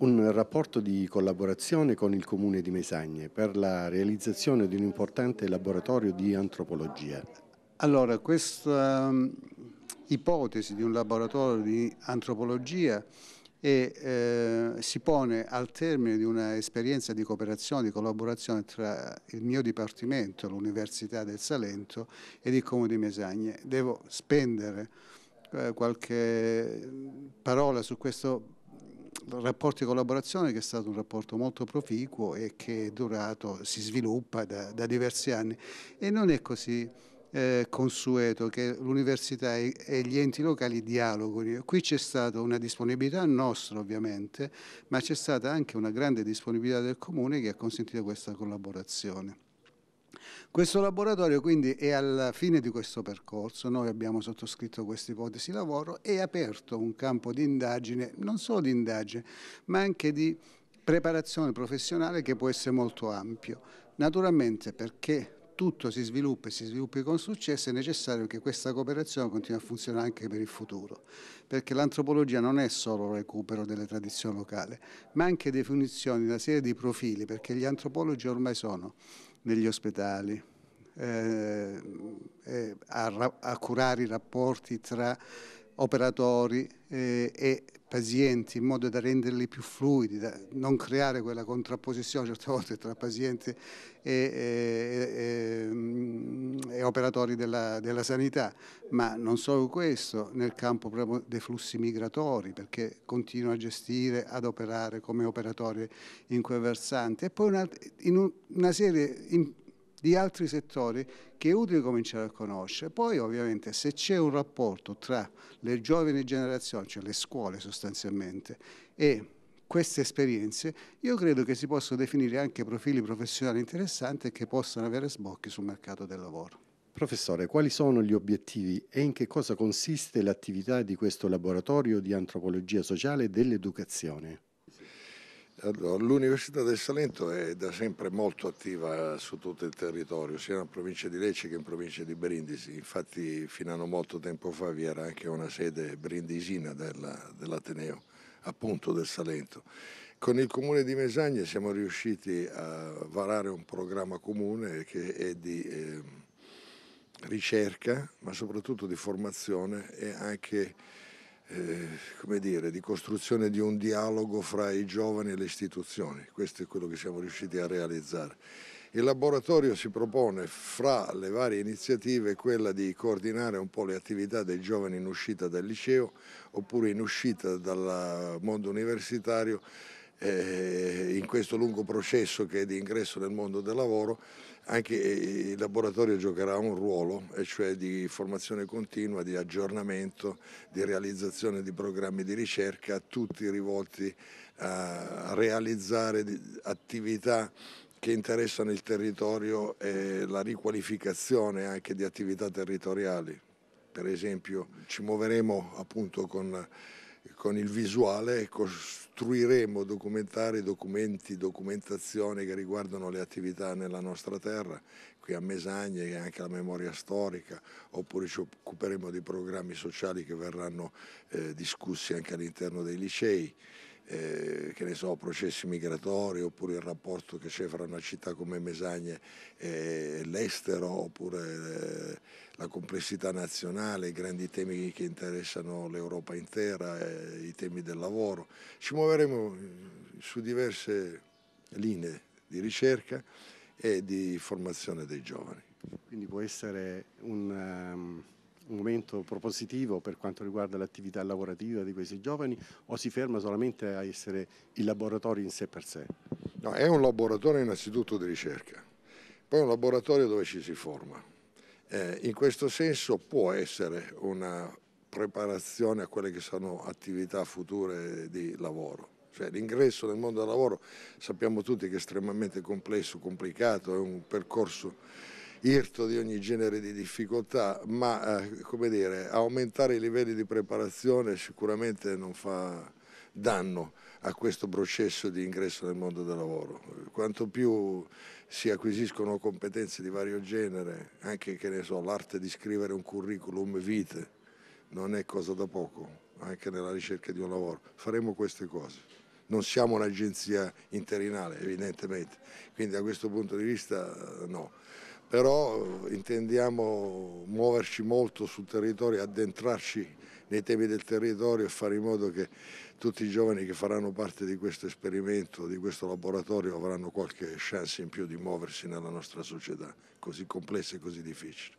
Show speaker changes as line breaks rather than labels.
un rapporto di collaborazione con il Comune di Mesagne per la realizzazione di un importante laboratorio di antropologia.
Allora, questa mm, ipotesi di un laboratorio di antropologia e eh, si pone al termine di un'esperienza di cooperazione, di collaborazione tra il mio dipartimento, l'Università del Salento ed il Comune di Mesagne. Devo spendere eh, qualche mm, parola su questo rapporto di collaborazione che è stato un rapporto molto proficuo e che è durato, si sviluppa da, da diversi anni e non è così eh, consueto che l'università e, e, gli enti locali dialoghino. Qui c'è stata una disponibilità nostra ovviamente, ma c'è stata anche una grande disponibilità del Comune che ha consentito questa collaborazione. Questo laboratorio quindi è alla fine di questo percorso, noi abbiamo sottoscritto questa ipotesi lavoro e aperto un campo di indagine, non solo di indagine, ma anche di preparazione professionale che può essere molto ampio. Naturalmente perché tutto si sviluppa e si sviluppi con successo è necessario che questa cooperazione continui a funzionare anche per il futuro, perché l'antropologia non è solo il recupero delle tradizioni locali, ma anche definizione di una serie di profili, perché gli antropologi ormai sono negli ospedali, eh, eh, a, a curare i rapporti tra operatori eh, e pazienti in modo da renderli più fluidi, da non creare quella contrapposizione certe volte tra pazienti e, e, e, mm, e operatori della, della, sanità, ma non solo questo, nel campo proprio dei flussi migratori, perché continua a gestire, ad operare come operatore in quei versanti. E poi una, in una serie di altri settori che è utile cominciare a conoscere. Poi ovviamente se c'è un rapporto tra le giovani generazioni, cioè le scuole sostanzialmente, e queste esperienze, io credo che si possano definire anche profili professionali interessanti che possano avere sbocchi sul mercato del lavoro.
Professore, quali sono gli obiettivi e in che cosa consiste l'attività di questo laboratorio di antropologia sociale dell'educazione?
Allora, L'Università del Salento è da sempre molto attiva su tutto il territorio, sia in provincia di Lecce che in provincia di Brindisi. Infatti fino a non molto tempo fa vi era anche una sede brindisina della, dell'Ateneo, appunto del Salento. Con il comune di Mesagne siamo riusciti a varare un programma comune che è di eh, ricerca, ma soprattutto di formazione e anche eh, come dire, di costruzione di un dialogo fra i giovani e le istituzioni. Questo è quello che siamo riusciti a realizzare. Il laboratorio si propone fra le varie iniziative quella di coordinare un po' le attività dei giovani in uscita dal liceo oppure in uscita dal mondo universitario eh, in questo lungo processo che è di ingresso nel mondo del lavoro, anche eh, il laboratorio giocherà un ruolo, e cioè di formazione continua, di aggiornamento, di realizzazione di programmi di ricerca, tutti rivolti a realizzare attività che interessano il territorio e la riqualificazione anche di attività territoriali. Per esempio ci muoveremo appunto con con il visuale costruiremo documentari, documenti, documentazioni che riguardano le attività nella nostra terra, qui a Mesagne e anche la memoria storica, oppure ci occuperemo di programmi sociali che verranno eh, discussi anche all'interno dei licei. Eh, che ne so, processi migratori oppure il rapporto che c'è fra una città come Mesagne e l'estero oppure eh, la complessità nazionale, i grandi temi che interessano l'Europa intera, eh, i temi del lavoro. Ci muoveremo eh, su diverse linee di ricerca e di formazione dei giovani. Quindi può essere un, um, un momento
propositivo per quanto riguarda l'attività lavorativa di questi giovani o si ferma solamente a essere
il laboratorio in sé per sé? No, è un laboratorio innanzitutto di ricerca, poi è un laboratorio dove ci si forma eh, in questo senso può essere una preparazione a quelle che sono attività future di lavoro. Cioè, l'ingresso nel mondo del lavoro sappiamo tutti che è estremamente complesso, complicato, è un percorso irto di ogni genere di difficoltà, ma eh, come dire, aumentare i livelli di preparazione sicuramente non fa, danno a questo processo di ingresso nel mondo del lavoro. Quanto più si acquisiscono competenze di vario genere, anche so, l'arte di scrivere un curriculum vitae, non è cosa da poco, anche nella ricerca di un lavoro. Faremo queste cose. Non siamo un'agenzia interinale, evidentemente, quindi da questo punto di vista no. Però eh, intendiamo muoverci molto sul territorio, addentrarci nei temi del territorio e fare in modo che tutti i giovani che faranno parte di questo esperimento, di questo laboratorio, avranno qualche chance in più di muoversi nella nostra società così complessa e così difficile.